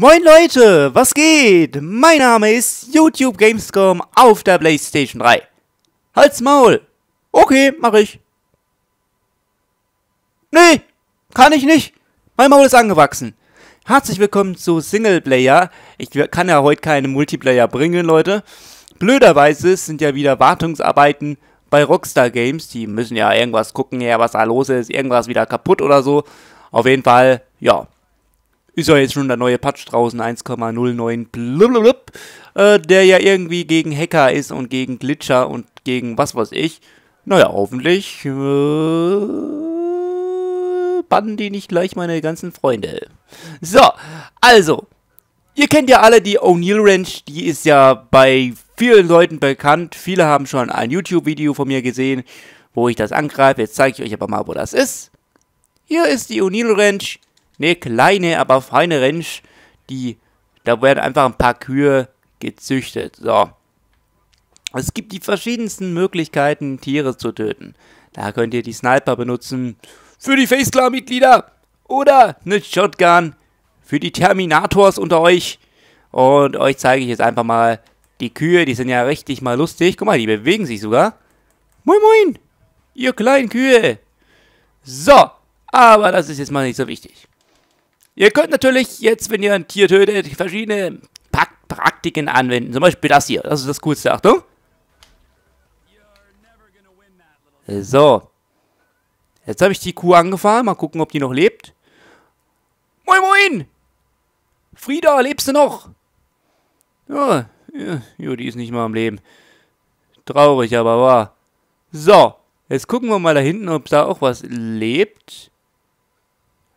Moin Leute, was geht? Mein Name ist YouTube Gamescom auf der Playstation 3. Halt's Maul. Okay, mach ich. Nee, kann ich nicht. Mein Maul ist angewachsen. Herzlich willkommen zu Singleplayer. Ich kann ja heute keine Multiplayer bringen, Leute. Blöderweise sind ja wieder Wartungsarbeiten bei Rockstar Games. Die müssen ja irgendwas gucken, ja, was da los ist, irgendwas wieder kaputt oder so. Auf jeden Fall, ja, ist ja jetzt schon der neue Patch draußen, 1,09 blablabla, äh, der ja irgendwie gegen Hacker ist und gegen Glitcher und gegen was weiß ich. Naja, hoffentlich äh, bannen die nicht gleich meine ganzen Freunde. So, also, ihr kennt ja alle die O'Neill Ranch, die ist ja bei vielen Leuten bekannt. Viele haben schon ein YouTube-Video von mir gesehen, wo ich das angreife. Jetzt zeige ich euch aber mal, wo das ist. Hier ist die O'Neill Ranch eine kleine, aber feine Ranch, die, da werden einfach ein paar Kühe gezüchtet. So. Es gibt die verschiedensten Möglichkeiten, Tiere zu töten. Da könnt ihr die Sniper benutzen für die Faceclan-Mitglieder oder eine Shotgun für die Terminators unter euch. Und euch zeige ich jetzt einfach mal die Kühe, die sind ja richtig mal lustig. Guck mal, die bewegen sich sogar. Moin, moin, ihr kleinen Kühe. So, aber das ist jetzt mal nicht so wichtig. Ihr könnt natürlich jetzt, wenn ihr ein Tier tötet, verschiedene Praktiken anwenden. Zum Beispiel das hier. Das ist das Coolste. Achtung. So. Jetzt habe ich die Kuh angefahren. Mal gucken, ob die noch lebt. Moin, moin! Frieda, lebst du noch? Ja, ja, die ist nicht mal am Leben. Traurig, aber wahr. So, jetzt gucken wir mal da hinten, ob da auch was lebt.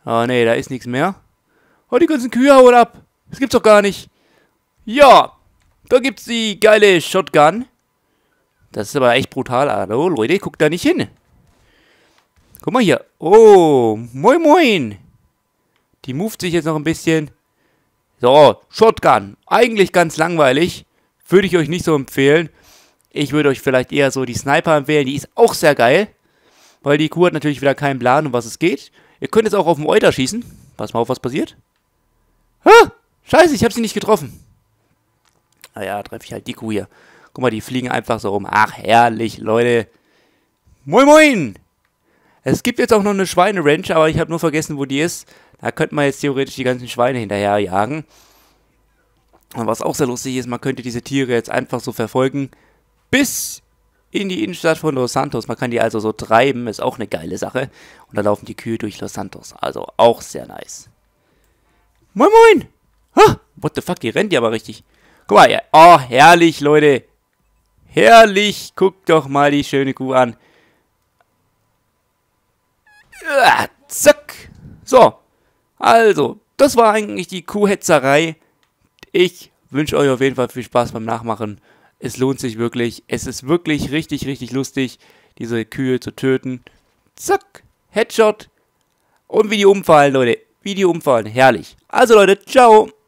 Ah, oh, nee, da ist nichts mehr. Oh, die ganzen Kühe hauen ab. Das gibt's doch gar nicht. Ja, da gibt's die geile Shotgun. Das ist aber echt brutal. Hallo, Leute, guckt da nicht hin. Guck mal hier. Oh, moin moin. Die moved sich jetzt noch ein bisschen. So, Shotgun. Eigentlich ganz langweilig. Würde ich euch nicht so empfehlen. Ich würde euch vielleicht eher so die Sniper empfehlen. Die ist auch sehr geil. Weil die Kuh hat natürlich wieder keinen Plan, um was es geht. Ihr könnt jetzt auch auf den Euter schießen. Pass mal auf, was passiert. Ah, Scheiße, ich habe sie nicht getroffen. Naja, ah treffe ich halt die Kuh hier. Guck mal, die fliegen einfach so rum. Ach, herrlich, Leute. Moin, moin! Es gibt jetzt auch noch eine Schweine-Ranch, aber ich habe nur vergessen, wo die ist. Da könnte man jetzt theoretisch die ganzen Schweine hinterherjagen. Und was auch sehr lustig ist, man könnte diese Tiere jetzt einfach so verfolgen bis in die Innenstadt von Los Santos. Man kann die also so treiben, ist auch eine geile Sache. Und da laufen die Kühe durch Los Santos. Also auch sehr nice. Moin, moin. Huh, what the fuck, die rennt ja aber richtig. Guck mal, ja. oh, herrlich, Leute. Herrlich, guckt doch mal die schöne Kuh an. Ja, zack. So, also, das war eigentlich die Kuhhetzerei. Ich wünsche euch auf jeden Fall viel Spaß beim Nachmachen. Es lohnt sich wirklich. Es ist wirklich richtig, richtig lustig, diese Kühe zu töten. Zack, Headshot. Und wie die umfallen, Leute. Wie die umfallen. Herrlich. Also Leute, ciao.